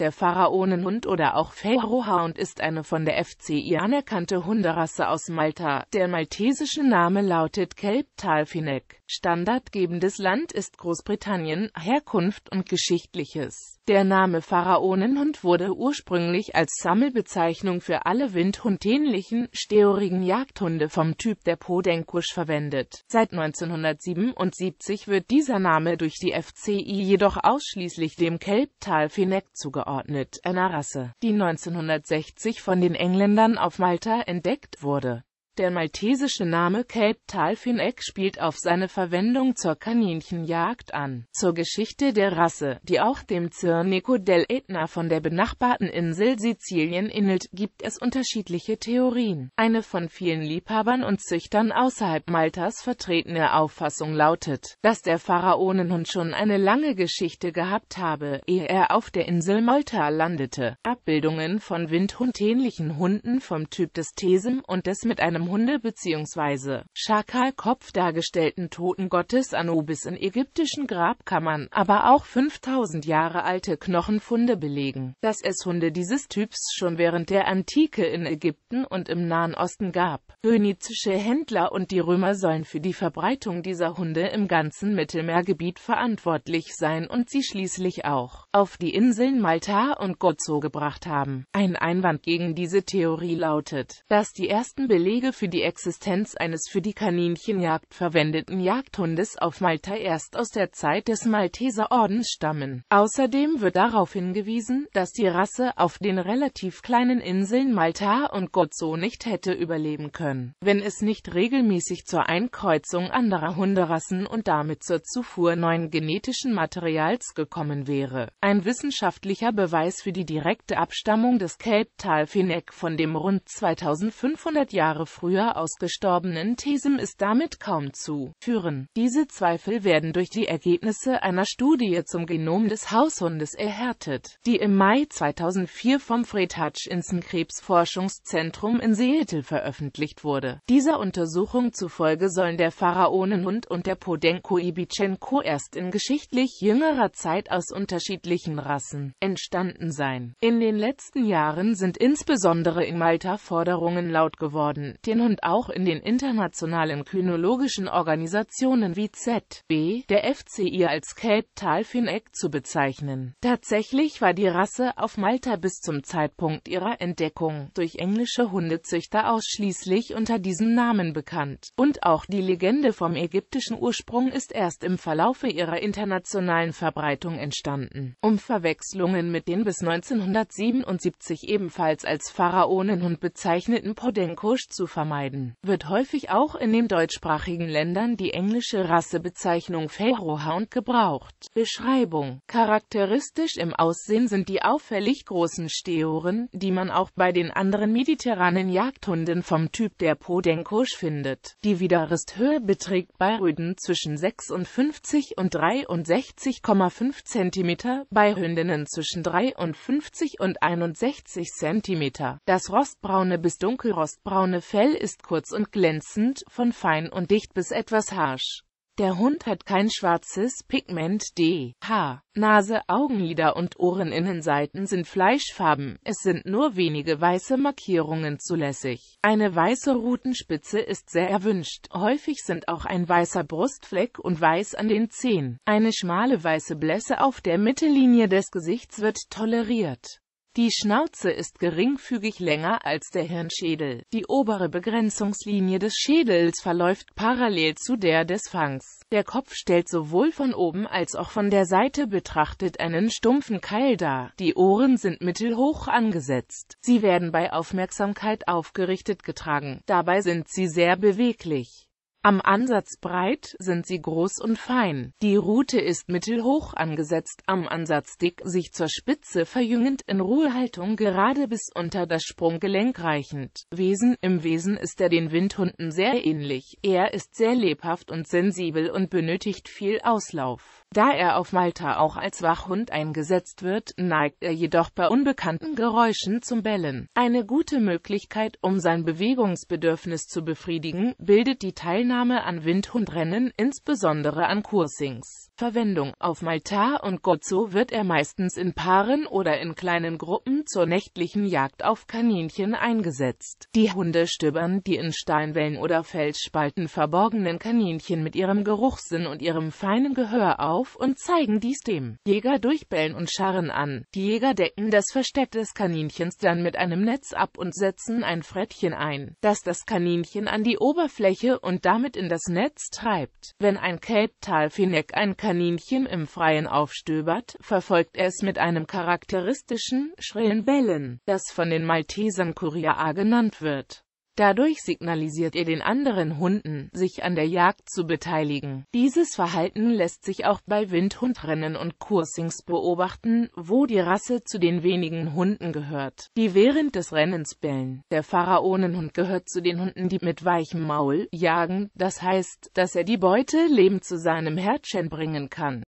Der Pharaonenhund oder auch Pharaohound ist eine von der FCI anerkannte Hunderasse aus Malta. Der maltesische Name lautet Kelp Talfinek. Standardgebendes Land ist Großbritannien, Herkunft und Geschichtliches. Der Name Pharaonenhund wurde ursprünglich als Sammelbezeichnung für alle windhundähnlichen, steorigen Jagdhunde vom Typ der Podenkusch verwendet. Seit 1977 wird dieser Name durch die FCI jedoch ausschließlich dem Kelbtal-Fennec zugeordnet, einer Rasse, die 1960 von den Engländern auf Malta entdeckt wurde der maltesische Name Cape Talfin-Eck spielt auf seine Verwendung zur Kaninchenjagd an. Zur Geschichte der Rasse, die auch dem del dell'Etna von der benachbarten Insel Sizilien ähnelt, gibt es unterschiedliche Theorien. Eine von vielen Liebhabern und Züchtern außerhalb Maltas vertretene Auffassung lautet, dass der Pharaonenhund schon eine lange Geschichte gehabt habe, ehe er auf der Insel Malta landete. Abbildungen von Windhundähnlichen Hunden vom Typ des Thesem und des mit einem einem Hunde- bzw. Schakalkopf dargestellten toten Gottes Anubis in ägyptischen Grabkammern, aber auch 5000 Jahre alte Knochenfunde belegen, dass es Hunde dieses Typs schon während der Antike in Ägypten und im Nahen Osten gab. Phönizische Händler und die Römer sollen für die Verbreitung dieser Hunde im ganzen Mittelmeergebiet verantwortlich sein und sie schließlich auch auf die Inseln Malta und Gozo gebracht haben. Ein Einwand gegen diese Theorie lautet, dass die ersten Belege wurde für die Existenz eines für die Kaninchenjagd verwendeten Jagdhundes auf Malta erst aus der Zeit des Malteserordens stammen. Außerdem wird darauf hingewiesen, dass die Rasse auf den relativ kleinen Inseln Malta und Gozo nicht hätte überleben können, wenn es nicht regelmäßig zur Einkreuzung anderer Hunderassen und damit zur Zufuhr neuen genetischen Materials gekommen wäre. Ein wissenschaftlicher Beweis für die direkte Abstammung des Cape Tal von dem rund 2500 Jahre früher ausgestorbenen Thesen ist damit kaum zu führen. Diese Zweifel werden durch die Ergebnisse einer Studie zum Genom des Haushundes erhärtet, die im Mai 2004 vom Fred Hutchinson Krebsforschungszentrum in Seattle veröffentlicht wurde. Dieser Untersuchung zufolge sollen der Pharaonenhund und der Podenko Ibichenko erst in geschichtlich jüngerer Zeit aus unterschiedlichen Rassen entstanden sein. In den letzten Jahren sind insbesondere in Malta Forderungen laut geworden, die Medien und auch in den internationalen kynologischen Organisationen wie ZB, der FCI als Cape Talfin-Eck zu bezeichnen. Tatsächlich war die Rasse auf Malta bis zum Zeitpunkt ihrer Entdeckung durch englische Hundezüchter ausschließlich unter diesem Namen bekannt. Und auch die Legende vom ägyptischen Ursprung ist erst im Verlaufe ihrer internationalen Verbreitung entstanden. Um Verwechslungen mit den bis 1977 ebenfalls als Pharaonenhund bezeichneten Podenkosch zu vermeiden, wird häufig auch in den deutschsprachigen Ländern die englische Rassebezeichnung Farohound gebraucht. Beschreibung Charakteristisch im Aussehen sind die auffällig großen Steoren, die man auch bei den anderen mediterranen Jagdhunden vom Typ der Podenkosch findet. Die Widerristhöhe beträgt bei Rüden zwischen 56 und 63,5 cm, bei Hündinnen zwischen 53 und 61 cm. Das rostbraune bis dunkelrostbraune Fell Fell ist kurz und glänzend, von fein und dicht bis etwas harsch. Der Hund hat kein schwarzes Pigment D. H. Nase, Augenlider und Ohreninnenseiten sind fleischfarben, es sind nur wenige weiße Markierungen zulässig. Eine weiße Rutenspitze ist sehr erwünscht, häufig sind auch ein weißer Brustfleck und weiß an den Zehen. Eine schmale weiße Blässe auf der Mittellinie des Gesichts wird toleriert. Die Schnauze ist geringfügig länger als der Hirnschädel. Die obere Begrenzungslinie des Schädels verläuft parallel zu der des Fangs. Der Kopf stellt sowohl von oben als auch von der Seite betrachtet einen stumpfen Keil dar. Die Ohren sind mittelhoch angesetzt. Sie werden bei Aufmerksamkeit aufgerichtet getragen. Dabei sind sie sehr beweglich. Am Ansatz breit sind sie groß und fein. Die Rute ist mittelhoch angesetzt, am Ansatz dick, sich zur Spitze verjüngend, in Ruhehaltung gerade bis unter das Sprunggelenk reichend. Wesen Im Wesen ist er den Windhunden sehr ähnlich. Er ist sehr lebhaft und sensibel und benötigt viel Auslauf. Da er auf Malta auch als Wachhund eingesetzt wird, neigt er jedoch bei unbekannten Geräuschen zum Bellen. Eine gute Möglichkeit, um sein Bewegungsbedürfnis zu befriedigen, bildet die Teilnahme Teilnahme an Windhundrennen, insbesondere an Kursings. Verwendung Auf Malta und Gozo wird er meistens in Paaren oder in kleinen Gruppen zur nächtlichen Jagd auf Kaninchen eingesetzt. Die Hunde stöbern die in Steinwellen oder Felsspalten verborgenen Kaninchen mit ihrem Geruchssinn und ihrem feinen Gehör auf und zeigen dies dem Jäger durch Bellen und Scharren an. Die Jäger decken das Versteck des Kaninchens dann mit einem Netz ab und setzen ein Frettchen ein, das das Kaninchen an die Oberfläche und damit damit in das Netz treibt. Wenn ein Cape Talfinneck ein Kaninchen im Freien aufstöbert, verfolgt er es mit einem charakteristischen, schrillen Bellen, das von den Maltesern Kuria A genannt wird. Dadurch signalisiert er den anderen Hunden, sich an der Jagd zu beteiligen. Dieses Verhalten lässt sich auch bei Windhundrennen und Coursings beobachten, wo die Rasse zu den wenigen Hunden gehört, die während des Rennens bellen. Der Pharaonenhund gehört zu den Hunden, die mit weichem Maul jagen, das heißt, dass er die Beute lebend zu seinem Herzchen bringen kann.